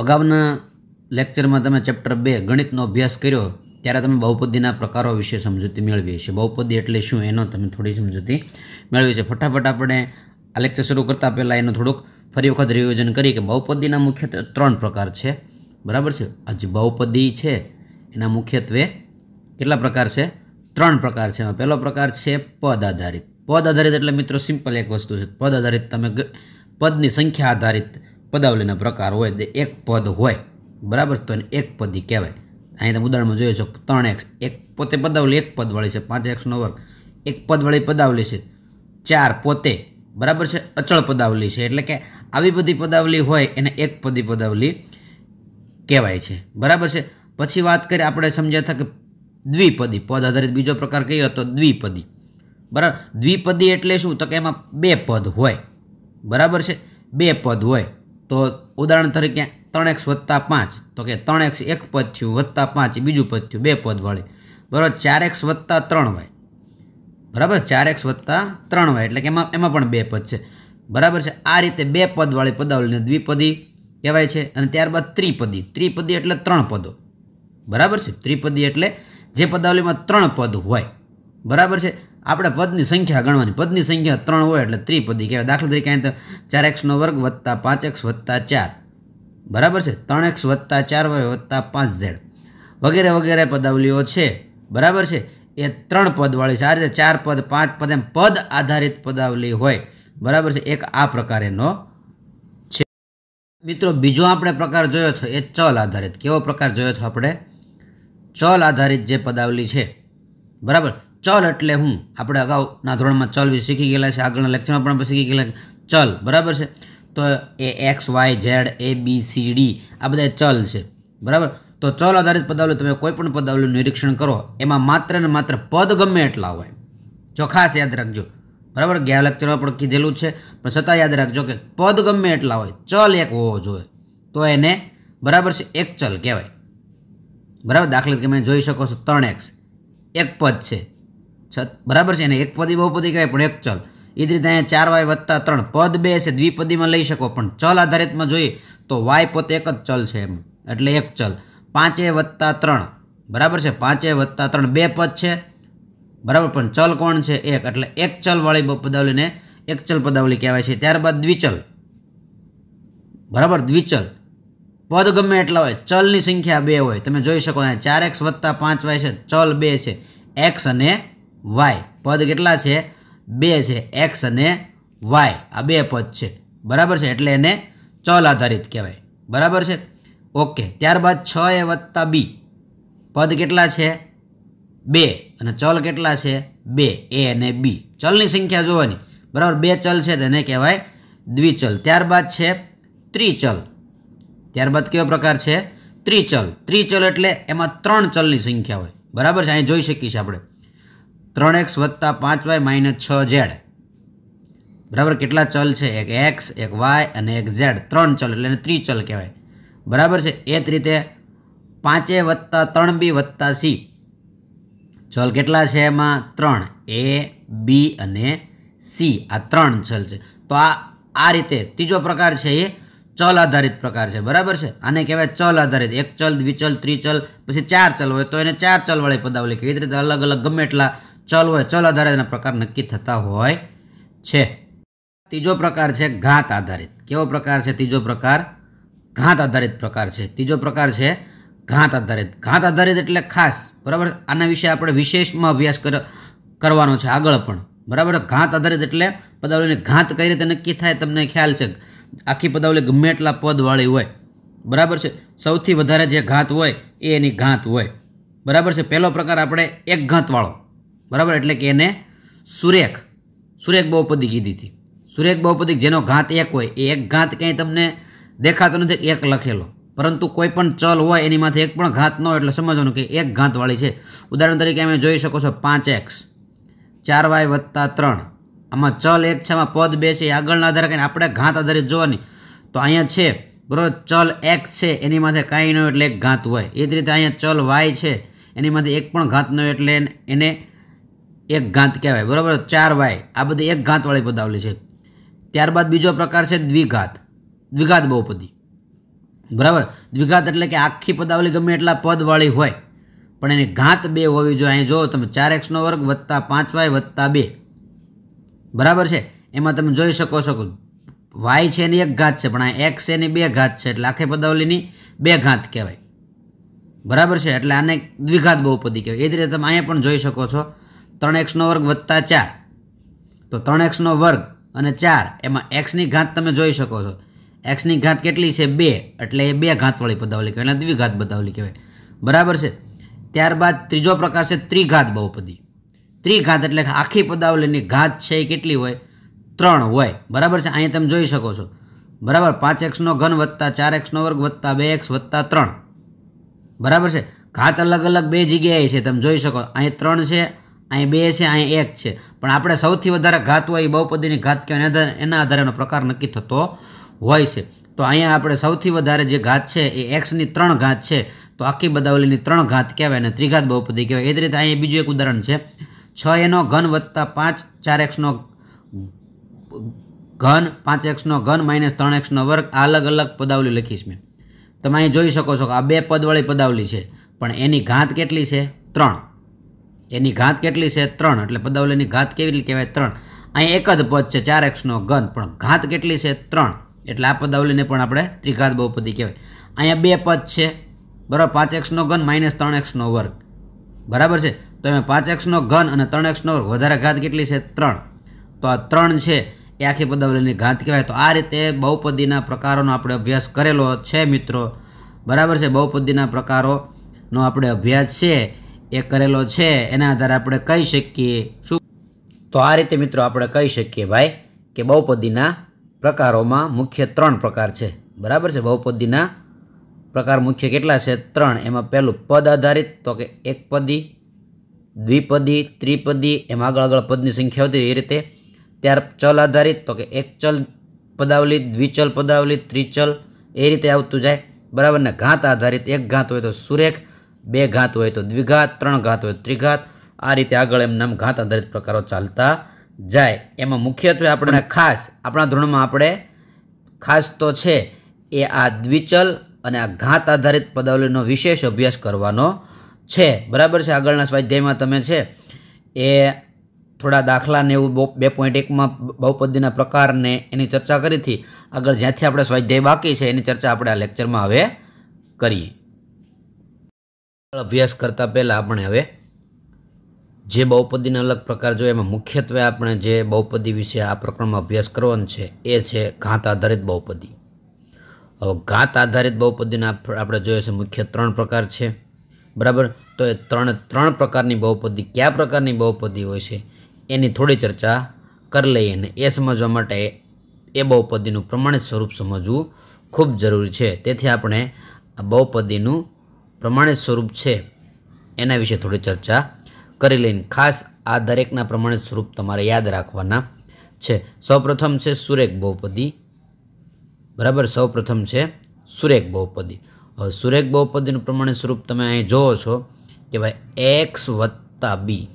અગાઉના લેક્ચરમાં તમે ચેપ્ટર બે ગણિતનો અભ્યાસ કર્યો ત્યારે તમે બહુપદીના પ્રકારો વિશે સમજૂતી મેળવી છે બહુપદી એટલે શું એનો તમે થોડી સમજૂતી મેળવી છે ફટાફટ આપણે આ લેક્ચર શરૂ કરતાં પહેલાં એનું થોડુંક ફરી વખત રિવિઝન કરી કે બહુપદીના મુખ્યત્વે ત્રણ પ્રકાર છે બરાબર છે આ જે બહુપદી છે એના મુખ્યત્વે કેટલા પ્રકાર છે ત્રણ પ્રકાર છે પહેલો પ્રકાર છે પદ આધારિત પદ આધારિત એટલે મિત્રો સિમ્પલ એક વસ્તુ છે પદ આધારિત તમે પદની સંખ્યા આધારિત પદાવલીના પ્રકાર હોય તે એક પદ હોય બરાબર તો એને એક પદી કહેવાય અહીં તમે ઉદાહરણમાં જોઈએ છો ત્રણ એક્સ એક પોતે પદાવલી એક પદવાળી છે પાંચ એક્સનો વર્ગ એક પદવાળી પદાવલી છે ચાર પોતે બરાબર છે અચળ પદાવલી છે એટલે કે આવી બધી પદાવલી હોય એને એક પદી પદાવલી કહેવાય છે બરાબર છે પછી વાત કરીએ આપણે સમજ્યા કે દ્વિપદી પદ આધારિત બીજો પ્રકાર કયો હતો દ્વિપદી બરાબર દ્વિપદી એટલે શું તો કે એમાં બે પદ હોય બરાબર છે બે પદ હોય તો ઉદાહરણ તરીકે ત્રણ એક્સ વત્તા પાંચ તો કે ત્રણ એક્સ એક પદ થયું વત્તા પાંચ બીજું પદ થયું બે પદ વળે બરાબર ચાર એક્સ વત્તા ત્રણ વાય બરાબર ચાર એક્સ વત્તા ત્રણ વાય એટલે કે એમાં એમાં પણ બે પદ છે બરાબર છે આ રીતે બે પદવાળી પદાવલીને દ્વિપદી કહેવાય છે અને ત્યારબાદ ત્રિપદી ત્રિપદી એટલે ત્રણ પદો બરાબર છે ત્રિપદી એટલે જે પદાવલીમાં ત્રણ પદ હોય બરાબર છે આપણે પદની સંખ્યા ગણવાની પદની સંખ્યા ત્રણ હોય એટલે ત્રિપદી કહેવાય દાખલા તરીકે અહીં ચાર એક્સનો વર્ગ વત્તા પાંચ એક્સ વત્તા ચાર બરાબર છે ત્રણ એક્સ વત્તા ચાર વાય વત્તા પાંચ ઝેડ વગેરે વગેરે પદાવલીઓ છે બરાબર છે એ ત્રણ પદવાળી છે આ રીતે ચાર પદ પાંચ પદ એમ પદ આધારિત પદાવલી હોય બરાબર છે એક આ પ્રકારેનો છે મિત્રો બીજો આપણે પ્રકાર જોયો હતો એ ચલ આધારિત કેવો પ્રકાર જોયો હતો આપણે ચલ આધારિત જે પદાવલી છે બરાબર ચલ એટલે હું આપણે અગાઉના ધોરણમાં ચલ વિશે શીખી ગયેલા છે આગળના લેક્ચરમાં પણ શીખી ગયેલા ચલ બરાબર છે તો એ X Y Z A B C D આ બધા ચલ છે બરાબર તો ચલ આધારિત પદાવલી તમે કોઈ પણ પદાવલીનું નિરીક્ષણ કરો એમાં માત્ર ને માત્ર પદ ગમે એટલા હોય જો ખાસ યાદ રાખજો બરાબર ગયા લેક્ચરમાં પણ કીધેલું છે પણ છતાં યાદ રાખજો કે પદ ગમે એટલા હોય ચલ એક હોવો જોઈએ તો એને બરાબર છે એક ચલ કહેવાય બરાબર દાખલા તમે જોઈ શકો છો ત્રણ એક્સ એક પદ છે છત બરાબર છે ને પદી બહુપદી કહેવાય પણ એક ચલ એ જ રીતે અહીંયા ચાર વાય વત્તા ત્રણ પદ બે છે દ્વિપદીમાં લઈ શકો પણ ચલ આધારિતમાં જોઈએ તો વાય પોતે એક જ ચલ છે એમ એટલે એક ચલ પાંચે વત્તા ત્રણ બરાબર છે પાંચે વત્તા ત્રણ બે પદ છે બરાબર પણ ચલ કોણ છે એક એટલે એક ચલવાળી પદાવલીને એક ચલ પદાવલી કહેવાય છે ત્યારબાદ દ્વિચલ બરાબર દ્વિચલ પદ ગમે એટલા હોય ચલની સંખ્યા બે હોય તમે જોઈ શકો અહીંયા ચાર એક્સ વત્તા પાંચ વાય છે ચલ બે છે એક્સ અને વાય પદ કેટલા છે બે છે એક્સ અને વાય આ બે પદ છે બરાબર છે એટલે એને ચલ આધારિત કહેવાય બરાબર છે ઓકે ત્યારબાદ છ એ વત્તા બી પદ કેટલા છે બે અને ચલ કેટલા છે બે એ અને બી ચલની સંખ્યા જોવાની બરાબર બે ચલ છે તેને કહેવાય દ્વિચલ ત્યારબાદ છે ત્રિચલ ત્યારબાદ કયો પ્રકાર છે ત્રિચલ ત્રિચલ એટલે એમાં ત્રણ ચલની સંખ્યા હોય બરાબર છે અહીં જોઈ શકીએ છીએ આપણે ત્રણ એક્સ વત્તા પાંચ વાય માઇનસ છ ઝેડ બરાબર કેટલા ચલ છે એક એક્સ એક વાય અને એક ઝેડ ત્રણ ચલ એટલે એને ત્રિચલ કહેવાય બરાબર છે એ જ રીતે પાંચે વત્તા ત્રણ બી વત્તા સી ચલ કેટલા છે એમાં ત્રણ એ બી અને સી આ ત્રણ ચલ છે તો આ આ રીતે ત્રીજો પ્રકાર છે એ ચલ આધારિત પ્રકાર છે બરાબર છે આને કહેવાય ચલ આધારિત એક ચલ દ્વિચલ ત્રિચલ પછી ચાર ચલ હોય તો એને ચાર ચલવાળી પદાવલી કેવી રીતે અલગ અલગ ગમે એટલા ચલ હોય ચલ આધારિત પ્રકાર નક્કી થતા હોય છે ત્રીજો પ્રકાર છે ઘાત આધારિત કેવો પ્રકાર છે ત્રીજો પ્રકાર ઘાત આધારિત પ્રકાર છે ત્રીજો પ્રકાર છે ઘાત આધારિત ઘાત આધારિત એટલે ખાસ બરાબર આના વિશે આપણે વિશેષમાં અભ્યાસ કરવાનો છે આગળ પણ બરાબર ઘાત આધારિત એટલે પદાવલીની ઘાત કઈ રીતે નક્કી થાય તમને ખ્યાલ છે આખી પદાવલી ગમે એટલા પદવાળી હોય બરાબર છે સૌથી વધારે જે ઘાત હોય એ એની ઘાત હોય બરાબર છે પહેલો પ્રકાર આપણે એક ઘાતવાળો બરાબર એટલે કે એને સુરેખ સુરેખ બહુપદી કીધી હતી સુરેખ બહુપદી જેનો ઘાત એક હોય એ એક ઘાત ક્યાંય તમને દેખાતો નથી એક લખેલો પરંતુ કોઈ પણ ચલ હોય એની માથે એક પણ ઘાત ન હોય એટલે સમજવાનું કે એક ઘાતવાળી છે ઉદાહરણ તરીકે અમે જોઈ શકો છો પાંચ એક્સ ચાર વાય વત્તા ત્રણ આમાં ચલ એક છે આમાં પદ બે છે એ આગળના આધારે કંઈ આપણે ઘાત આધારિત જોવાની તો અહીંયા છે બરાબર ચલ એક્સ છે એની માથે કાંઈ ન હોય એટલે એક ઘાત હોય એ જ રીતે અહીંયા ચલ વાય છે એની માથે એક પણ ઘાત ન હોય એટલે એને એક ઘાત કહેવાય બરાબર ચાર વાય આ બધી એક ઘાતવાળી પદાવલી છે ત્યારબાદ બીજો પ્રકાર છે દ્વિઘાત દ્વિઘાત બહુપદી બરાબર દ્વિઘાત એટલે કે આખી પદાવલી ગમે એટલા પદવાળી હોય પણ એની ઘાત બે હોવી જોઈએ અહીં જોવો તમે ચાર એક્સનો વર્ગ વત્તા પાંચ વાય વત્તા બે બરાબર છે એમાં તમે જોઈ શકો છો વાય છે એની એક ઘાત છે પણ આ એક્સ એની બે ઘાત છે એટલે આખી પદાવલીની બે ઘાત કહેવાય બરાબર છે એટલે આને દ્વિઘાત બહુપદી કહેવાય એ જ રીતે તમે અહીંયા પણ જોઈ શકો છો ત્રણ એક્સનો વર્ગ વત્તા ચાર તો ત્રણ એક્સનો વર્ગ અને ચાર એમાં એક્સની ઘાત તમે જોઈ શકો છો એક્સની ઘાત કેટલી છે બે એટલે એ બે ઘાતવાળી પદાવલી કહેવાય એટલે દ્વિઘાત પદાવલી કહેવાય બરાબર છે ત્યારબાદ ત્રીજો પ્રકાર છે ત્રિઘાત બહુપદી ત્રિઘાત એટલે આખી પદાવલીની ઘાત છે એ કેટલી હોય ત્રણ હોય બરાબર છે અહીંયા તમે જોઈ શકો છો બરાબર પાંચ એક્સનો ઘન વત્તા ચાર એક્સનો વર્ગ વત્તા બે એક્સ વત્તા ત્રણ બરાબર છે ઘાત અલગ અલગ બે જગ્યાએ છે તમે જોઈ શકો અહીં ત્રણ છે અહીં બે છે અહીં એક છે પણ આપણે સૌથી વધારે ઘાત હોય એ બહુપદીની ઘાત કહેવાય એના એના આધારેનો પ્રકાર નક્કી થતો હોય છે તો અહીંયા આપણે સૌથી વધારે જે ઘાત છે એ એક્સની ત્રણ ઘાત છે તો આખી બદાવલીની ત્રણ ઘાત કહેવાય અને ત્રિઘાત બહુપદી કહેવાય એ જ રીતે અહીંયા બીજું એક ઉદાહરણ છે છ એનો ઘન વત્તા પાંચ ચાર એક્સનો ઘન પાંચ એક્સનો ઘન માઇનસ ત્રણ એક્સનો વર્ગ અલગ અલગ પદાવલી લખીશ મેં તમે અહીં જોઈ શકો છો કે આ બે પદવાળી પદાવલી છે પણ એની ઘાત કેટલી છે ત્રણ એની ઘાત કેટલી છે ત્રણ એટલે પદાવલીની ઘાત કેવી રીતે કહેવાય ત્રણ અહીં એક જ પદ છે ચાર એક્સનો ઘન પણ ઘાત કેટલી છે ત્રણ એટલે આ પદાવલીને પણ આપણે ત્રિઘાત બહુપદી કહેવાય અહીંયા બે પદ છે બરાબર પાંચ એક્સનો ઘન માઇનસ ત્રણ એક્સનો વર્ગ બરાબર છે તો એમાં પાંચ એક્સનો ઘન અને ત્રણ એક્સનો વર્ગ વધારે ઘાત કેટલી છે ત્રણ તો આ ત્રણ છે એ આખી પદાવલીની ઘાત કહેવાય તો આ રીતે બહુપદીના પ્રકારોનો આપણે અભ્યાસ કરેલો છે મિત્રો બરાબર છે બહુપદીના પ્રકારોનો આપણે અભ્યાસ છે એ કરેલો છે એના આધારે આપણે કહી શકીએ શું તો આ રીતે મિત્રો આપણે કહી શકીએ ભાઈ કે બહુપદીના પ્રકારોમાં મુખ્ય ત્રણ પ્રકાર છે બરાબર છે બહુપદીના પ્રકાર મુખ્ય કેટલા છે ત્રણ એમાં પહેલું પદ આધારિત તો કે એકપદી દ્વિપદી ત્રિપદી એમાં આગળ આગળ પદની સંખ્યા હતી એ રીતે ત્યાર ચલ આધારિત તો કે એક ચલ પદાવલી દ્વિચલ પદાવલી ત્રિચલ એ રીતે આવતું જાય બરાબર ને ઘાત આધારિત એક ઘાત હોય તો સુરેખ બે ઘાત હોય તો દ્વિઘાત ત્રણ ઘાત હોય ત્રિઘાત આ રીતે આગળ એમ નામ ઘાત આધારિત પ્રકારો ચાલતા જાય એમાં મુખ્યત્વે આપણે ખાસ આપણા ધોરણમાં આપણે ખાસ તો છે એ આ દ્વિચલ અને આ ઘાત આધારિત પદાવલીનો વિશેષ અભ્યાસ કરવાનો છે બરાબર છે આગળના સ્વાધ્યાયમાં તમે છે એ થોડા દાખલાને એવું બે પોઈન્ટ એકમાં બહુપદીના પ્રકારને એની ચર્ચા કરી હતી આગળ જ્યાંથી આપણે સ્વાધ્યાય બાકી છે એની ચર્ચા આપણે આ લેક્ચરમાં હવે કરીએ અભ્યાસ કરતાં પહેલાં આપણે હવે જે બહુપદીના અલગ પ્રકાર જોઈએ એમાં મુખ્યત્વે આપણે જે બહુપદી વિશે આ પ્રકરણમાં અભ્યાસ કરવાનો છે એ છે ઘાત આધારિત બહુપદી હવે ઘાત આધારિત બહુપદીના આપણે જોઈએ છે મુખ્ય ત્રણ પ્રકાર છે બરાબર તો એ ત્રણ ત્રણ પ્રકારની બહુપદી કયા પ્રકારની બહુપદી હોય છે એની થોડી ચર્ચા કરી લઈએ અને એ સમજવા માટે એ બહુપદીનું પ્રમાણિત સ્વરૂપ સમજવું ખૂબ જરૂરી છે તેથી આપણે આ બહુપદીનું પ્રમાણિત સ્વરૂપ છે એના વિશે થોડી ચર્ચા કરી લઈને ખાસ આ દરેકના પ્રમાણિત સ્વરૂપ તમારે યાદ રાખવાના છે સૌપ્રથમ છે સુરેખ બહુપદી બરાબર સૌપ્રથમ છે સુરેખ બહુપદી હવે સુરેખ બહુપદીનું પ્રમાણિત સ્વરૂપ તમે અહીં જુઓ છો કે ભાઈ એક્સ વત્તા બી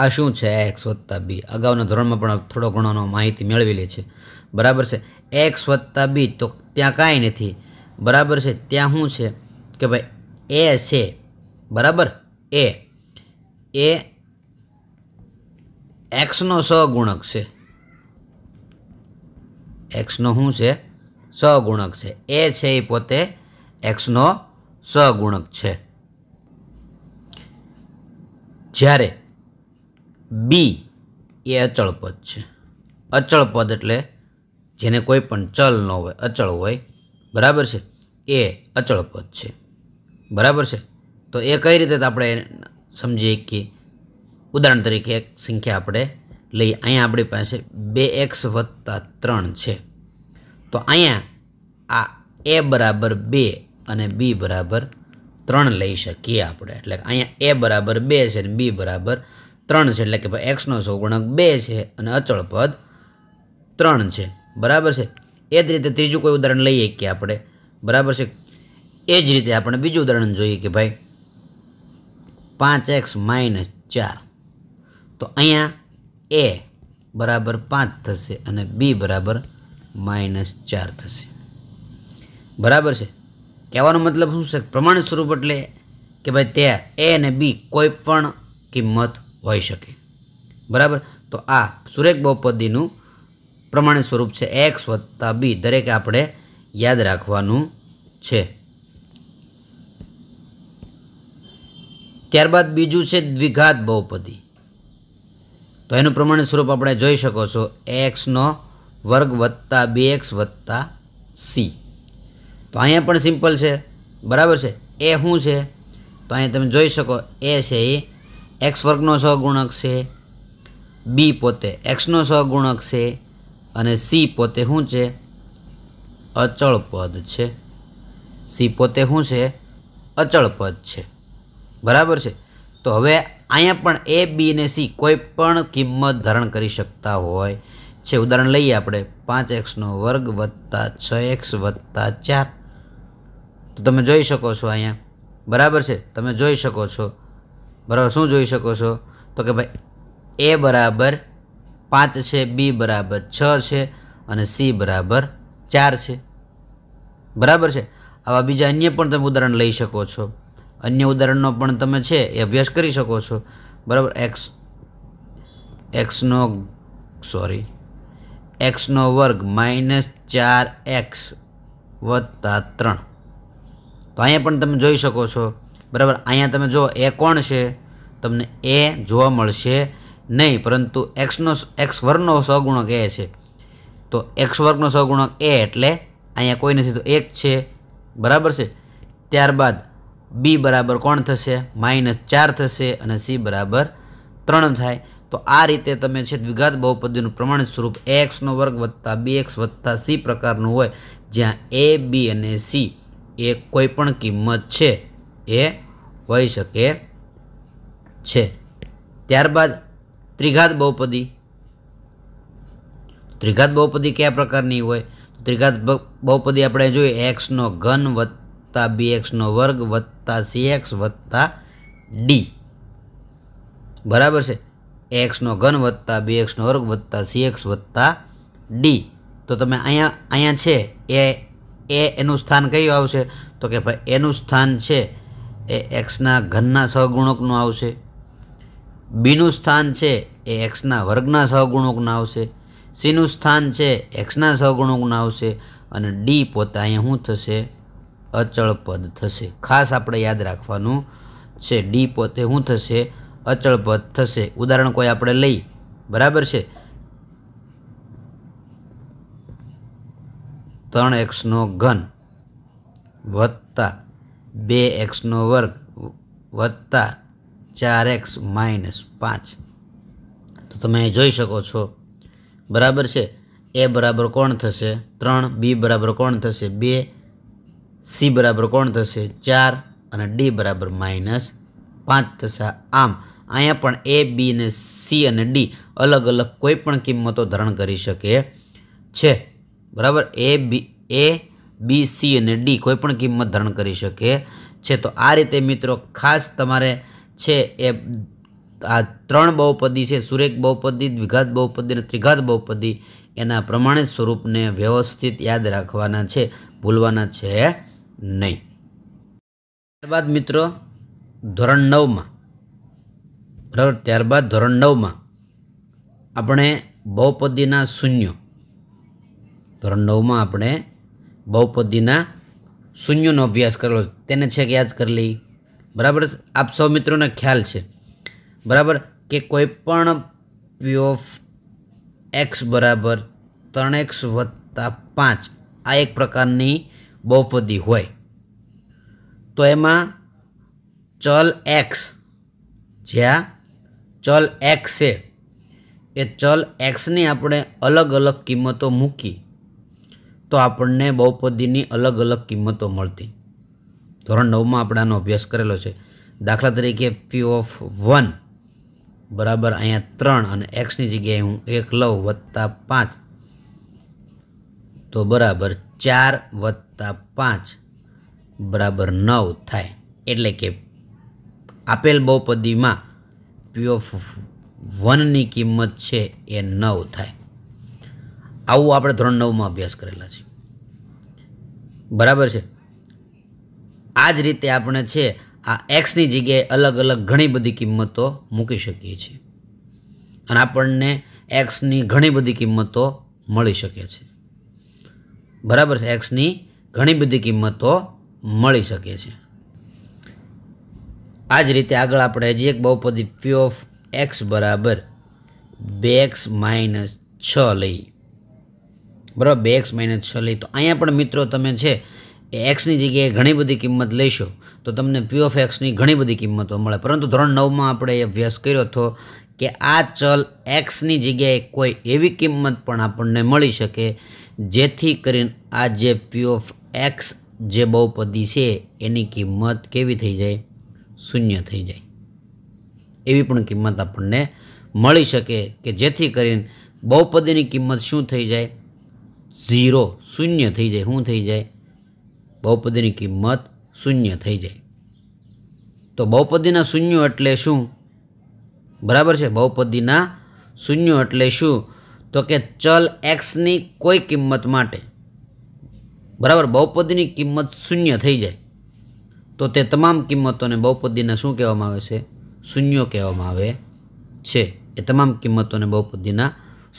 આ શું છે એક્સ વત્તા બી અગાઉના ધોરણમાં પણ થોડો ઘણો માહિતી મેળવી લે છે બરાબર છે એક્સ વત્તા બી તો ત્યાં કાંઈ નથી બરાબર છે ત્યાં શું છે કે ભાઈ એ છે બરાબર એ એ એક્સનો સગુણક છે એક્સનો શું છે સગુણક છે એ છે એ પોતે એક્સનો સગુણક છે જ્યારે બી એ અચળપદ છે અચળપદ એટલે જેને કોઈ પણ ચલ ન હોય અચળ હોય બરાબર છે એ અચળ પદ છે બરાબર છે તો એ કઈ રીતે આપણે સમજીએ કે ઉદાહરણ તરીકે એક સંખ્યા આપણે લઈએ અહીંયા આપણી પાસે બે એક્સ વત્તા ત્રણ છે તો અહીંયા આ એ બરાબર બે અને બી બરાબર ત્રણ લઈ શકીએ આપણે એટલે અહીંયા એ બરાબર બે છે અને બી બરાબર ત્રણ છે એટલે કે ભાઈ એક્સનો સૌગુણક બે છે અને અચળ પદ ત્રણ છે બરાબર છે એ જ રીતે ત્રીજું કોઈ ઉદાહરણ લઈએ કે આપણે બરાબર છે એ જ રીતે આપણે બીજું ઉદાહરણ જોઈએ કે ભાઈ પાંચ એક્સ માઇનસ ચાર તો અહીંયા એ બરાબર પાંચ થશે અને બી બરાબર માઇનસ ચાર થશે બરાબર છે કહેવાનો મતલબ શું છે પ્રમાણ સ્વરૂપ એટલે કે ભાઈ ત્યાં એ અને બી કોઈ પણ કિંમત હોઈ શકે બરાબર તો આ સુરેખ બહુપદીનું પ્રમાણે સ્વરૂપ છે એક્સ વત્તા બી દરેક આપણે યાદ રાખવાનું છે ત્યારબાદ બીજું છે દ્વિઘાત બહુપદી તો એનું પ્રમાણ સ્વરૂપ આપણે જોઈ શકો છો એક્સનો વર્ગ વત્તા બે એક્સ વત્તા સી તો અહીંયા પણ સિમ્પલ છે બરાબર છે એ શું છે તો અહીંયા તમે જોઈ શકો એ છે એ એક્સ વર્ગનો સહગુણક છે બી પોતે એક્સનો સહગુણક છે અને સી પોતે શું છે અચળ પદ છે સી પોતે શું છે અચળ પદ છે બરાબર છે તો હવે અહીંયા પણ એ બી અને સી કોઈ પણ કિંમત ધારણ કરી શકતા હોય છે ઉદાહરણ લઈએ આપણે પાંચ એક્સનો વર્ગ વત્તા છ એક્સ વત્તા ચાર તો તમે જોઈ શકો છો અહીંયા બરાબર છે તમે જોઈ શકો છો બરાબર શું જોઈ શકો છો તો કે ભાઈ એ બરાબર પાંચ છે બી બરાબર છ છે અને સી બરાબર ચાર છે બરાબર છે આવા બીજા અન્ય પણ તમે ઉદાહરણ લઈ શકો છો અન્ય ઉદાહરણનો પણ તમે છે એ અભ્યાસ કરી શકો છો બરાબર એક્સ એક્સનો સોરી એક્સનો વર્ગ માઇનસ ચાર એક્સ વત્તા ત્રણ તો અહીંયા પણ તમે જોઈ શકો છો બરાબર અહીંયા તમે જો એ કોણ છે તમને એ જોવા મળશે નહીં પરંતુ એક્સનો એક્સ વર્ગનો સહગુણક એ છે તો એક્સ વર્ગનો સહગુણક એ એટલે અહીંયા કોઈ નથી તો એક છે બરાબર છે ત્યારબાદ બી બરાબર કોણ થશે માઇનસ ચાર થશે અને સી બરાબર ત્રણ થાય તો આ રીતે તમે છે દ્વિઘાત બહુપદીનું પ્રમાણિત સ્વરૂપ એ એક્સનો વર્ગ વત્તા બી એક્સ વત્તા સી પ્રકારનું હોય જ્યાં એ બી અને સી એ કોઈ પણ કિંમત છે એ હોઈ શકે છે ત્યારબાદ ત્રિઘાત બહુપદી ત્રિઘાત બહુપદી કયા પ્રકારની હોય ત્રિઘાત બહુપદી આપણે જોઈએ એક્સનો ઘન વત્તા બી એક્સનો વર્ગ વત્તા સી એક્સ વત્તા ડી બરાબર છે એક્સનો ઘન વત્તા બી એક્સનો વર્ગ વત્તા સી એક્સ વત્તા ડી તો તમે અહીંયા અહીંયા છે એ એ એનું સ્થાન કયું આવશે તો કે ભાઈ એનું સ્થાન છે એ એક્સના ઘનના સહગુણકનું આવશે બીનું સ્થાન છે એ એક્સના વર્ગના સહગુણકનું આવશે સીનું સ્થાન છે એક્સના સહગુણકનું આવશે અને ડી પોતા અહીંયા શું થશે અચળ પદ થશે ખાસ આપણે યાદ રાખવાનું છે ડી પોતે શું થશે અચળ પદ થશે ઉદાહરણ કોઈ આપણે લઈ બરાબર છે ત્રણ એક્સનો ઘન વત્તા બે એક્સનો વર્ગ વત્તા ચાર એક્સ માઇનસ પાંચ તો તમે અહીં જોઈ શકો છો બરાબર છે એ બરાબર કોણ થશે ત્રણ બી બરાબર કોણ થશે બે સી બરાબર કોણ થશે ચાર અને ડી બરાબર માઇનસ પાંચ થશે આમ અહીંયા પણ એ બી ને સી અને ડી અલગ અલગ કોઈ પણ કિંમતો ધારણ કરી શકે છે બરાબર એ બી એ બી સી અને ડી કોઈ પણ કિંમત ધારણ કરી શકે છે તો આ રીતે મિત્રો ખાસ તમારે છે એ આ ત્રણ બહુપદી છે સુરેખ બહુપદી દ્વિઘાત બહુપદી અને ત્રિઘાત બહુપદી એના પ્રમાણિત સ્વરૂપને વ્યવસ્થિત યાદ રાખવાના છે ભૂલવાના છે નહીં ત્યારબાદ મિત્રો ધોરણ નવમાં બરાબર ત્યારબાદ ધોરણ નવમાં આપણે બહુપદીના શૂન્યો ધોરણ નવમાં આપણે બહુપદીના શૂન્યનો અભ્યાસ કરેલો તેને છેક યાદ કરી લઈ બરાબર આપ સૌ મિત્રોને ખ્યાલ છે બરાબર કે કોઈપણ પણ પી ઓફ એક્સ બરાબર ત્રણ એક્સ વત્તા પાંચ આ એક પ્રકારની બહુપદી હોય તો એમાં ચલ એક્સ જ્યાં ચલ એક્સ છે એ ચલ એક્સની આપણે અલગ અલગ કિંમતો મૂકી તો આપણને બહુપદીની અલગ અલગ કિંમતો મળતી ધોરણ નવમાં આપણાનો અભ્યાસ કરેલો છે દાખલા તરીકે પી ઓફ વન બરાબર અહીંયા ત્રણ અને એક્સની જગ્યાએ હું એક લઉં વત્તા પાંચ તો બરાબર ચાર વત્તા પાંચ બરાબર નવ થાય એટલે કે આપેલ બહુપદીમાં પી ઓફ વનની કિંમત છે એ નવ થાય આવું આપણે ધોરણ નવમાં અભ્યાસ કરેલા છે બરાબર છે આ જ રીતે આપણે છે આ એક્સની જગ્યાએ અલગ અલગ ઘણી બધી કિંમતો મૂકી શકીએ છીએ અને આપણને એક્સની ઘણી બધી કિંમતો મળી શકે છે બરાબર છે એક્સની ઘણી બધી કિંમતો મળી શકે છે આ જ રીતે આગળ આપણે હજી એક બહુપદી પી ઓફ એક્સ બરાબર બે એક્સ માઇનસ છ લઈ બરાબર બે એક્સ માઇનસ છ લઈ તો અહીંયા પણ મિત્રો તમે છે એ એક્સની જગ્યાએ ઘણી બધી કિંમત લેશો તો તમને પી ઓફ એક્સની ઘણી બધી કિંમતો મળે પરંતુ ધોરણ નવમાં આપણે એ અભ્યાસ કર્યો હતો કે આ ચલ એક્સની જગ્યાએ કોઈ એવી કિંમત પણ આપણને મળી શકે જેથી કરીને આ જે પી ઓફ એક્સ જે બહુપદી છે એની કિંમત કેવી થઈ જાય શૂન્ય થઈ જાય એવી પણ કિંમત આપણને મળી શકે કે જેથી કરીને બહુપદીની કિંમત શું થઈ જાય ઝીરો શૂન્ય થઈ જાય શું થઈ જાય બહુપદીની કિંમત શૂન્ય થઈ જાય તો બહુપદીના શૂન્યો એટલે શું બરાબર છે બહુપદીના શૂન્યો એટલે શું તો કે ચલ એક્સની કોઈ કિંમત માટે બરાબર બહુપદીની કિંમત શૂન્ય થઈ જાય તો તે તમામ કિંમતોને બહુપદીના શું કહેવામાં આવે છે શૂન્યો કહેવામાં આવે છે એ તમામ કિંમતોને બહુપદીના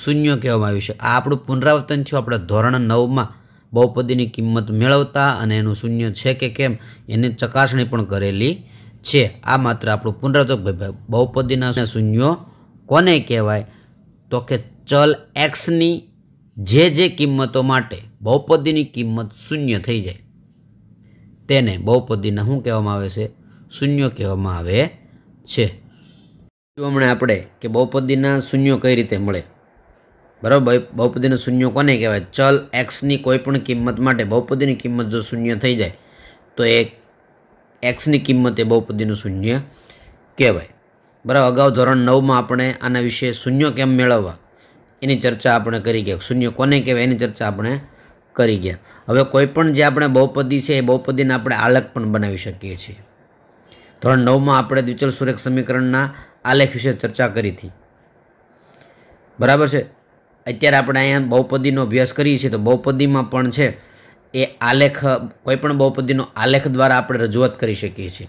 શૂન્યો કહેવામાં આવ્યું છે આ આપણું પુનરાવર્તન થયું આપણા ધોરણ નવમાં બહુપદીની કિંમત મેળવતા અને એનું શૂન્ય છે કે કેમ એની ચકાસણી પણ કરેલી છે આ માત્ર આપણું પુનરાવર્તક બહુપદીના શૂન્યો કોને કહેવાય તો કે ચલ એક્સની જે જે કિંમતો માટે બહુપદીની કિંમત શૂન્ય થઈ જાય તેને બહુપદીના શું કહેવામાં આવે છે શૂન્ય કહેવામાં આવે છે હમણાં આપણે કે બહુપદીના શૂન્યો કઈ રીતે મળે બરાબર બહુપદીનું શૂન્ય કોને કહેવાય ચલ એક્સની કોઈપણ કિંમત માટે બહુપદીની કિંમત જો શૂન્ય થઈ જાય તો એ એક્સની કિંમત એ બહુપદીનું શૂન્ય કહેવાય બરાબર અગાઉ ધોરણ નવમાં આપણે આના વિશે શૂન્ય કેમ મેળવવા એની ચર્ચા આપણે કરી ગયા શૂન્ય કોને કહેવાય એની ચર્ચા આપણે કરી ગયા હવે કોઈપણ જે આપણે બહુપદી છે એ બહુપદીને આપણે આલેખ પણ બનાવી શકીએ છીએ ધોરણ નવમાં આપણે દ્વિચલ સુરેખ સમીકરણના આલેખ વિશે ચર્ચા કરી હતી બરાબર છે અત્યારે આપણે અહીંયા બહુપદીનો અભ્યાસ કરીએ છીએ તો બહુપદીમાં પણ છે એ આલેખ કોઈપણ બહુપદીનો આલેખ દ્વારા આપણે રજૂઆત કરી શકીએ છીએ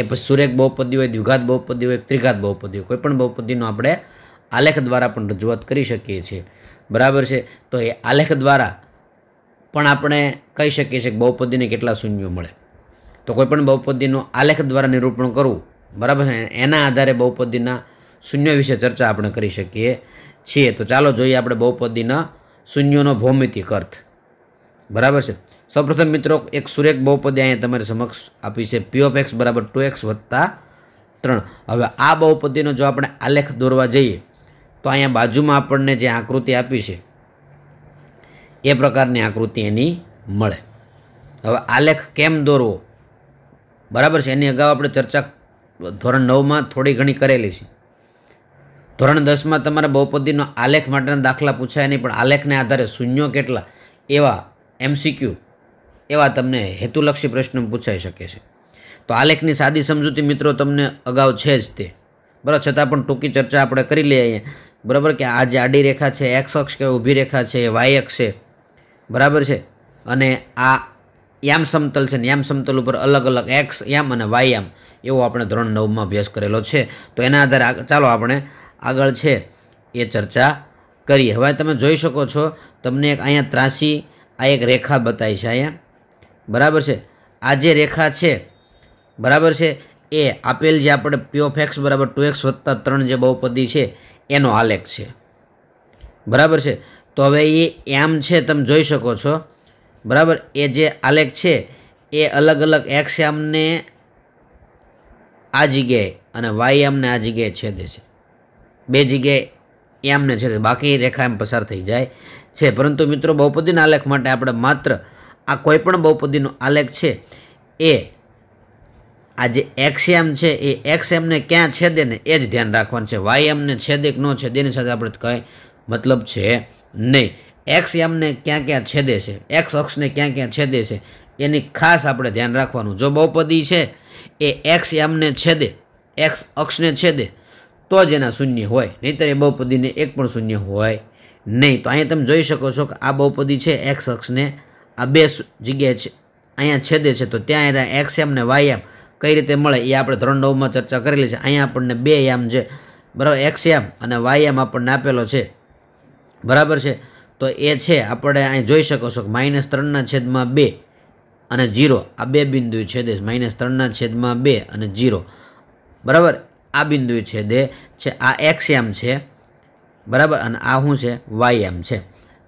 એ પછી સુરેખ બહુપદી હોય દ્વિઘાત બહુપદી હોય ત્રિઘાત બહુપદી હોય કોઈપણ બહુપદીનો આપણે આલેખ દ્વારા પણ રજૂઆત કરી શકીએ છીએ બરાબર છે તો એ આલેખ દ્વારા પણ આપણે કહી શકીએ છીએ કે બહુપદીને કેટલા શૂન્યો મળે તો કોઈપણ બહુપદીનો આલેખ દ્વારા નિરૂપણ કરવું બરાબર છે એના આધારે બહુપદીના શૂન્ય વિશે ચર્ચા આપણે કરી શકીએ છીએ તો ચાલો જોઈએ આપણે બહુપદીના શૂન્યોનો ભૌમિતિક અર્થ બરાબર છે સૌપ્રથમ મિત્રો એક સુરેખ બહુપદી અહીંયા તમારી સમક્ષ આપી છે પી ઓફ એક્સ બરાબર ટુ એક્સ વત્તા ત્રણ હવે આ બહુપદીનો જો આપણે આલેખ દોરવા જઈએ તો અહીંયા બાજુમાં આપણને જે આકૃતિ આપી છે એ પ્રકારની આકૃતિ એની મળે હવે આલેખ કેમ દોરવો બરાબર છે એની અગાઉ આપણે ચર્ચા ધોરણ નવમાં થોડી ઘણી કરેલી છે ધોરણ દસમાં તમારે બહુપદીનો આલેખ માટેના દાખલા પૂછાય નહીં પણ આલેખને આધારે શૂન્યો કેટલા એવા એમસીક્યુ એવા તમને હેતુલક્ષી પ્રશ્નો પૂછાઈ શકે છે તો આલેખની સાદી સમજૂતી મિત્રો તમને અગાઉ છે જ તે બરાબર છતાં પણ ટૂંકી ચર્ચા આપણે કરી લઈએ બરાબર કે આ જે આડી રેખા છે એક્સ અક્ષ કે ઊભી રેખા છે વાય અક્ષ છે બરાબર છે અને આ યામ સમતલ છે ને યામ સમતલ ઉપર અલગ અલગ એક્સ યામ અને વાય યામ એવો આપણે ધોરણ નવમાં અભ્યાસ કરેલો છે તો એના આધારે ચાલો આપણે આગળ છે એ ચર્ચા કરીએ હવે તમે જોઈ શકો છો તમને એક અહીંયા ત્રાસી આ એક રેખા બતાવી છે અહીંયા બરાબર છે આ જે રેખા છે બરાબર છે એ આપેલ જે આપણે પી એક્સ બરાબર ટુ એક્સ વત્તા ત્રણ જે બહુપદી છે એનો આલેખ છે બરાબર છે તો હવે એ એમ છે તમે જોઈ શકો છો બરાબર એ જે આલેખ છે એ અલગ અલગ એક્સ એમને આ જગ્યાએ અને વાય એમને આ જગ્યાએ છેદે છે બે જગ્યાએ એમને છે બાકી રેખા એમ પસાર થઈ જાય છે પરંતુ મિત્રો બહુપદીના આલેખ માટે આપણે માત્ર આ કોઈપણ બહુપદીનો આલેખ છે એ આ જે એક્સ એમ છે એ એક્સ એમને ક્યાં છેદે ને એ જ ધ્યાન રાખવાનું છે વાય એમને છેદે કે ન છેદે એની સાથે આપણે કંઈ મતલબ છે નહીં એક્સ એમને ક્યાં ક્યાં છેદે છે એક્સ અક્ષને ક્યાં ક્યાં છેદે છે એની ખાસ આપણે ધ્યાન રાખવાનું જો બહુપદી છે એ એક્સ એમને છેદે એક્સ અક્ષને છેદે તો જ એના શૂન્ય હોય નહીંતર એ બહુપદીને એક પણ શૂન્ય હોય નહીં તો અહીંયા તમે જોઈ શકો છો કે આ બહુપદી છે એક્સ અક્ષને આ બે જગ્યાએ છે અહીંયા છેદે છે તો ત્યાં એના એક્સ એમ ને વાય એમ કઈ રીતે મળે એ આપણે ધોરણ નવમાં ચર્ચા કરેલી છે અહીંયા આપણને બે યામ છે બરાબર એક્સ એમ અને વાય એમ આપણને આપેલો છે બરાબર છે તો એ છે આપણે અહીં જોઈ શકો છો કે માઇનસ ત્રણના છેદમાં બે અને જીરો આ બે બિંદુ છેદે માઇનસ ત્રણના છેદમાં બે અને જીરો બરાબર આ બિંદુ છે દે છે આ એક્સ એમ છે બરાબર અને આ શું છે વાય એમ છે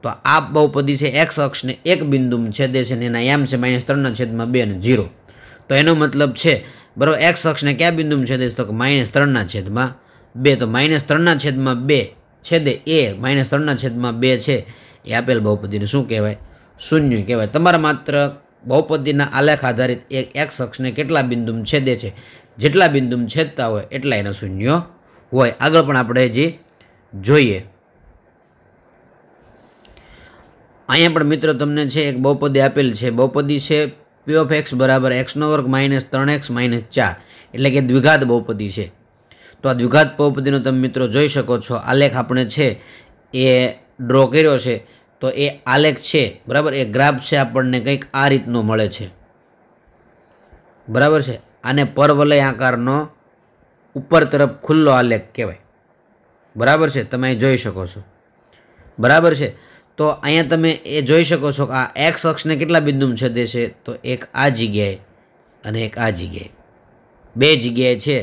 તો આ બહુપદી છે એક્સ અક્ષને એક બિંદુમાં છેદે છે ને એના એમ છે માઇનસ ત્રણના છેદમાં બે અને જીરો તો એનો મતલબ છે બરાબર એક્સ અક્ષને કયા બિંદુમાં છેદે છે તો કે માઇનસ ત્રણના છેદમાં બે તો માઇનસ ત્રણના છેદમાં બે છેદે એ માઇનસ ત્રણના છેદમાં બે છે એ આપેલ બહુપદીને શું કહેવાય શૂન્ય કહેવાય તમારા માત્ર બહુપદીના આલેખ આધારિત એક એક્સ અક્ષને કેટલા બિંદુમાં છેદે છે જેટલા બિંદુમ છેદતા હોય એટલા એના શૂન્ય હોય આગળ પણ આપણે જે જોઈએ અહીંયા પણ મિત્રો તમને છે એક બહુપદી આપેલ છે બહુપદી છે પી ઓફ એક્સ બરાબર એક્સનો વર્ગ માઇનસ ત્રણ એક્સ માઇનસ ચાર એટલે કે દ્વિઘાત બહુપદી છે તો આ દ્વિઘાત બહુપદીનો તમે મિત્રો જોઈ શકો છો આલેખ આપણે છે એ ડ્રો કર્યો છે તો એ આલેખ છે બરાબર એ ગ્રાફ છે આપણને કંઈક આ રીતનો મળે છે બરાબર છે આને પરવલય આકારનો ઉપર તરફ ખુલ્લો આલેખ કહેવાય બરાબર છે તમે અહીં જોઈ શકો છો બરાબર છે તો અહીંયા તમે એ જોઈ શકો છો કે આ એક્સ અક્ષને કેટલા બિંદુ છેદે છે તો એક આ જગ્યાએ અને એક આ જગ્યાએ બે જગ્યાએ છે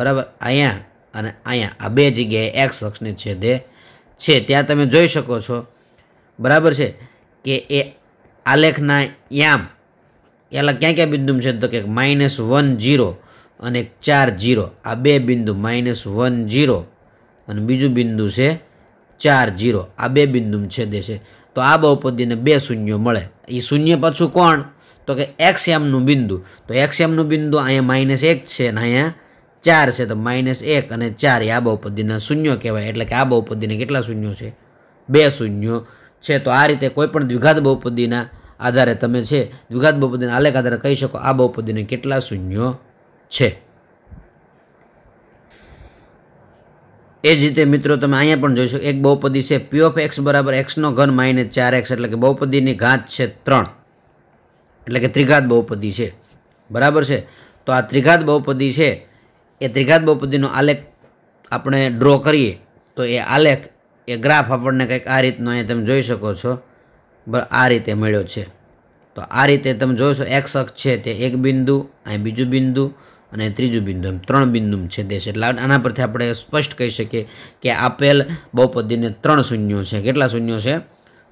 બરાબર અહીંયા અને અહીંયા આ બે જગ્યાએ એક્સ અક્ષને છેદે છે ત્યાં તમે જોઈ શકો છો બરાબર છે કે એ આલેખના યામ એટલે ક્યાં ક્યાં બિંદુ છે તો કે માઇનસ વન જીરો અને ચાર જીરો આ બે બિંદુ માઇનસ વન જીરો અને બીજું બિંદુ છે ચાર જીરો આ બે બિંદુ છેદે છે તો આ બહુપદીને બે શૂન્યો મળે એ શૂન્ય પાછું કોણ તો કે એક્સ એમનું બિંદુ તો એક્સ એમનું બિંદુ અહીંયા માઇનસ એક છે અને અહીંયા ચાર છે તો માઇનસ એક અને ચાર એ આ બહુપદીના શૂન્ય કહેવાય એટલે કે આ બહુપદીને કેટલા શૂન્યો છે બે શૂન્યો છે તો આ રીતે કોઈપણ દ્વિઘાત બહુપદીના આધારે તમે છે દ્વિઘાત બહુપદીના આલેખ આધારે કહી શકો આ બહુપદીને કેટલા શૂન્ય છે એ જ રીતે મિત્રો તમે અહીંયા પણ જોઈશો એક બહુપદી છે પી ઓફ એક્સ બરાબર એક્સનો ઘન માઇનસ ચાર એક્સ એટલે કે બહુપદીની ઘાત છે ત્રણ એટલે કે ત્રિઘાત બહુપદી છે બરાબર છે તો આ ત્રિઘાત બહુપદી છે એ ત્રિઘાત બહુપદીનો આલેખ આપણે ડ્રો કરીએ તો એ આલેખ એ ગ્રાફ આપણને કંઈક આ રીતનો અહીંયા તમે જોઈ શકો છો આ રીતે મળ્યો છે તો આ રીતે તમે જોશો એક્સ અક્ષ છે તે એક બિંદુ અહીં બીજું બિંદુ અને ત્રીજું બિંદુ એમ ત્રણ બિંદુ છે દેશ એટલે આના પરથી આપણે સ્પષ્ટ કહી શકીએ કે આપેલ બહુપદીને ત્રણ શૂન્યો છે કેટલા શૂન્યો છે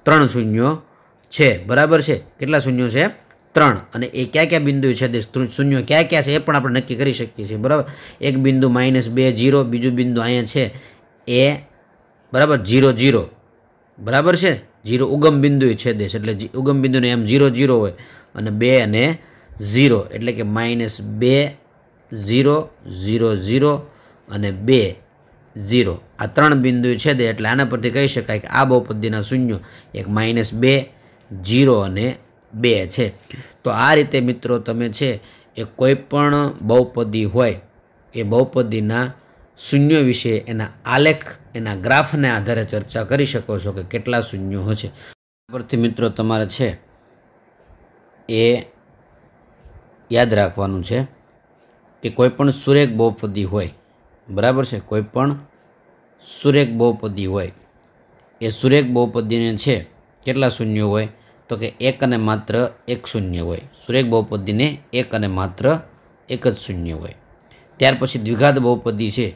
ત્રણ શૂન્યો છે બરાબર છે કેટલા શૂન્યો છે ત્રણ અને એ ક્યાં ક્યાં બિંદુ છે તે શૂન્ય ક્યાં ક્યાં છે એ પણ આપણે નક્કી કરી શકીએ છીએ બરાબર એક બિંદુ માઇનસ બે જીરો બીજું બિંદુ અહીંયા છે એ બરાબર જીરો જીરો બરાબર છે જીરો ઉગમ બિંદુએ છેદે છે એટલે ઉગમ બિંદુને એમ ઝીરો જીરો હોય અને બે અને ઝીરો એટલે કે માઇનસ બે ઝીરો ઝીરો ઝીરો અને બે ઝીરો આ ત્રણ બિંદુ છે છેદે એટલે આના પરથી કહી શકાય કે આ બહુપદીના શૂન્ય એક માઇનસ બે જીરો અને બે છે તો આ રીતે મિત્રો તમે છે એ કોઈ પણ બહુપદી હોય એ બહુપદીના શૂન્ય વિશે એના આલેખ એના ગ્રાફને આધારે ચર્ચા કરી શકો છો કે કેટલા શૂન્યો છે પરથી મિત્રો તમારે છે એ યાદ રાખવાનું છે કે કોઈપણ સુરેખ બહુપદી હોય બરાબર છે કોઈપણ સુરેખ બહુપદી હોય એ સુરેખ બહુપદીને છે કેટલા શૂન્ય હોય તો કે એક અને માત્ર એક શૂન્ય હોય સુરેખ બહુપદીને એક અને માત્ર એક જ શૂન્ય હોય ત્યાર પછી દ્વિઘાત બહુપદી છે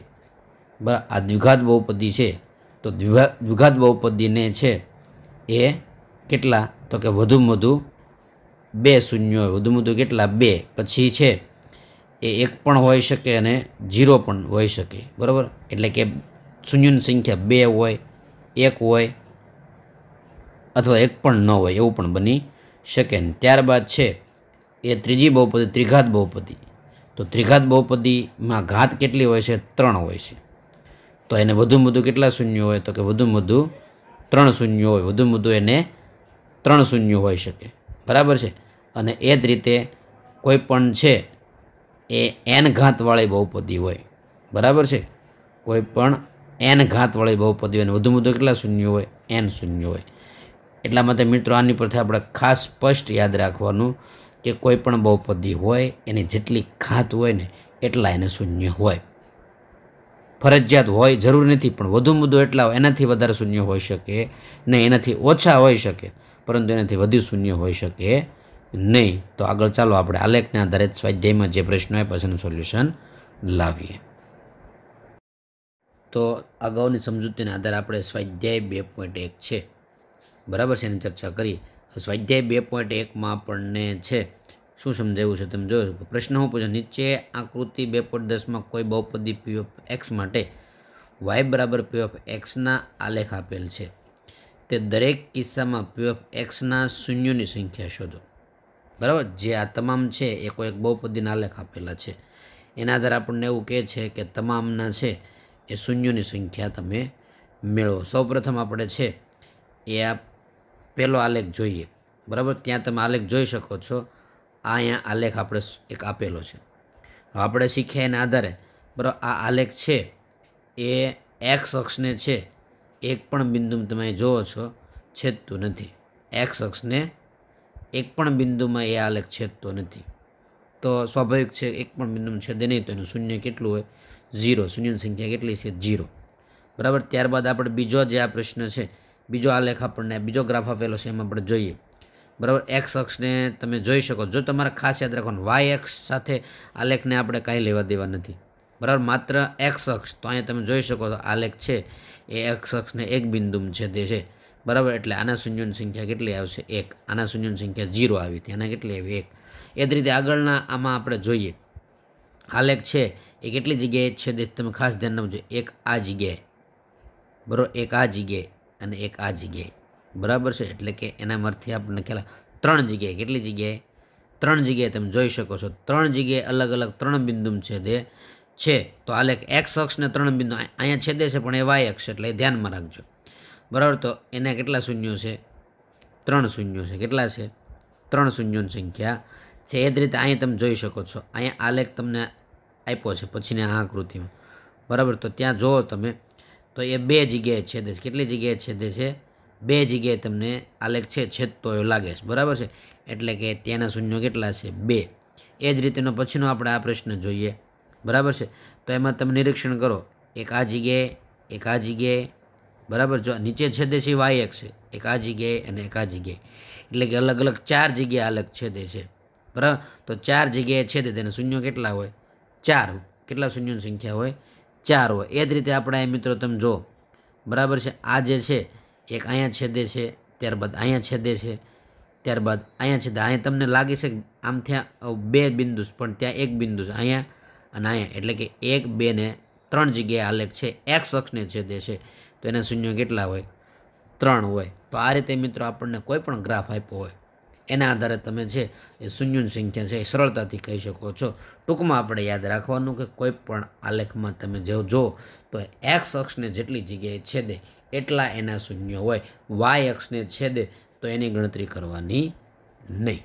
બરાબર આ દ્વિઘાત બહુપદી છે તો દ્વિઘા દ્વિઘાત બહુપદીને છે એ કેટલા તો કે વધુમાં વધુ બે શૂન્યો વધુમાં વધુ કેટલા બે પછી છે એ એક પણ હોઈ શકે અને ઝીરો પણ હોઈ શકે બરાબર એટલે કે શૂન્યની સંખ્યા બે હોય એક હોય અથવા એક પણ ન હોય એવું પણ બની શકે ને ત્યારબાદ છે એ ત્રીજી બહુપદી ત્રિઘાત બહુપદી તો ત્રિઘાત બહુપદીમાં ઘાત કેટલી હોય છે ત્રણ હોય છે તો એને વધુમાં વધુ કેટલા શૂન્ય હોય તો કે વધુમાં વધુ ત્રણ શૂન્ય હોય વધુમાં વધુ એને ત્રણ શૂન્ય હોઈ શકે બરાબર છે અને એ જ રીતે કોઈ પણ છે એ એન ઘાતવાળી બહુપદી હોય બરાબર છે કોઈ પણ એન ઘાતવાળી બહુપદી હોય અને વધુમાં વધુ કેટલા શૂન્ય હોય એન શૂન્ય હોય એટલા માટે મિત્રો આની પરથી આપણે ખાસ સ્પષ્ટ યાદ રાખવાનું કે કોઈ પણ બહુપદી હોય એની જેટલી ઘાત હોય ને એટલા એને શૂન્ય હોય ફરજિયાત હોય જરૂર નથી પણ વધુ મુદ્દો એટલા હોય એનાથી વધારે શૂન્ય હોઈ શકે નહીં એનાથી ઓછા હોઈ શકે પરંતુ એનાથી વધુ શૂન્ય હોઈ શકે નહીં તો આગળ ચાલો આપણે આલેખને આધારે સ્વાધ્યાયમાં જે પ્રશ્નો હોય પછી એનું સોલ્યુશન લાવીએ તો અગાઉની સમજૂતીના આધારે આપણે સ્વાધ્યાય બે પોઈન્ટ એક છે બરાબર છે એની ચર્ચા કરી સ્વાધ્યાય બે પોઈન્ટ એકમાં આપણને છે શું સમજાવ્યું છે તમે જોયું પ્રશ્ન હું પૂછે નીચે આકૃતિ બે પોઈન્ટ દસમાં કોઈ બહુપદી પી ઓફ એક્સ માટે વાય બરાબર પી ઓફ એક્સના આલેખ આપેલ છે તે દરેક કિસ્સામાં પી ઓફ એક્સના શૂન્યોની સંખ્યા શોધો બરાબર જે આ તમામ છે એ કોઈ એક બહુપદીના આલેખ આપેલા છે એના આધારે આપણને એવું કહે છે કે તમામના છે એ શૂન્યોની સંખ્યા તમે મેળવો સૌપ્રથમ આપણે છે એ આ પહેલો આલેખ જોઈએ બરાબર ત્યાં તમે આલેખ જોઈ શકો છો આ અહીંયા આલેખ આપણે એક આપેલો છે આપણે શીખ્યા એના આધારે બરાબર આ આલેખ છે એ એક્સ અક્ષને છે એક પણ બિંદુમાં તમે જુઓ છો છેદતું નથી એક્સ અક્ષને એક પણ બિંદુમાં એ આલેખ છેદતો નથી તો સ્વાભાવિક છે એક પણ બિંદુમાં છેદે નહીં તો એનું શૂન્ય કેટલું હોય ઝીરો શૂન્યની સંખ્યા કેટલી છે ઝીરો બરાબર ત્યારબાદ આપણે બીજો જે આ પ્રશ્ન છે બીજો આલેખ આપણને બીજો ગ્રાફ આપેલો છે એમાં આપણે જોઈએ બરાબર એક્સ અક્ષને તમે જોઈ શકો જો તમારે ખાસ યાદ રાખવાનું વાય એક્સ સાથે આલેખને આપણે કાંઈ લેવા દેવા નથી બરાબર માત્ર એક્સ અક્ષ તો અહીંયા તમે જોઈ શકો તો આલેખ છે એ એક્સ અક્ષને એક બિંદુમ છે તે છે બરાબર એટલે આના શૂન્યની સંખ્યા કેટલી આવશે એક આના શૂન્યની સંખ્યા ઝીરો આવી હતી આના કેટલી આવી એક એ જ રીતે આગળના આમાં આપણે જોઈએ આલેખ છે એ કેટલી જગ્યાએ છે તે તમે ખાસ ધ્યાન રાખજો એક આ જગ્યાએ બરાબર એક આ જગ્યાએ અને એક આ જગ્યાએ બરાબર છે એટલે કે એના મરથી આપણને ખ્યાલ ત્રણ જગ્યાએ કેટલી જગ્યાએ ત્રણ જગ્યાએ તમે જોઈ શકો છો ત્રણ જગ્યાએ અલગ અલગ ત્રણ બિંદુમ છે તે છે તો આ લેખ એક્સ અક્ષને ત્રણ બિંદુ અહીંયા છેદે છે પણ એ વાય અક્ષ એટલે એ ધ્યાનમાં રાખજો બરાબર તો એના કેટલા શૂન્યો છે ત્રણ શૂન્યો છે કેટલા છે ત્રણ શૂન્યોની સંખ્યા છે એ જ રીતે અહીંયા તમે જોઈ શકો છો અહીંયા આ લેખ તમને આપ્યો છે પછીની આ આકૃતિમાં બરાબર તો ત્યાં જુઓ તમે તો એ બે જગ્યાએ છેદે છે કેટલી જગ્યાએ છેદે છે બે જગ્યાએ તમને આલેખ છે છેદ તો એવો લાગે છે બરાબર છે એટલે કે ત્યાંના શૂન્યો કેટલા છે બે એ જ રીતેનો પછીનો આપણે આ પ્રશ્ન જોઈએ બરાબર છે તો એમાં તમે નિરીક્ષણ કરો એક આ જગ્યાએ એક આ જગ્યાએ બરાબર જો નીચે છેદે છે વાય એક છે એક આ જગ્યાએ અને એક આ જગ્યાએ એટલે કે અલગ અલગ ચાર જગ્યાએ આલેખ છેદે છે બરાબર તો ચાર જગ્યાએ છેદે તેના શૂન્યો કેટલા હોય ચાર કેટલા શૂન્યોની સંખ્યા હોય ચાર હોય એ જ રીતે આપણા એ મિત્રો તમે જો બરાબર છે આ જે છે એક અહીંયા છેદે છે ત્યારબાદ અહીંયા છેદે છે ત્યારબાદ અહીંયા છેદે અહીંયા તમને લાગે છે આમ ત્યાં બે બિંદુ પણ ત્યાં એક બિંદુ છે અહીંયા અને અહીંયા એટલે કે એક બે ને ત્રણ જગ્યાએ આલેખ છે એક શખ્સને છેદે છે તો એના શૂન્ય કેટલા હોય ત્રણ હોય તો આ રીતે મિત્રો આપણને કોઈ પણ ગ્રાફ આપ્યો હોય એના આધારે તમે છે એ શૂન્યની સંખ્યા છે એ સરળતાથી કહી શકો છો ટૂંકમાં આપણે યાદ રાખવાનું કે કોઈ પણ આલેખમાં તમે જો જો તો એક્સ અક્ષને જેટલી જગ્યાએ છેદે એટલા એના શૂન્ય હોય વાય અક્ષને છેદે તો એની ગણતરી કરવાની નહીં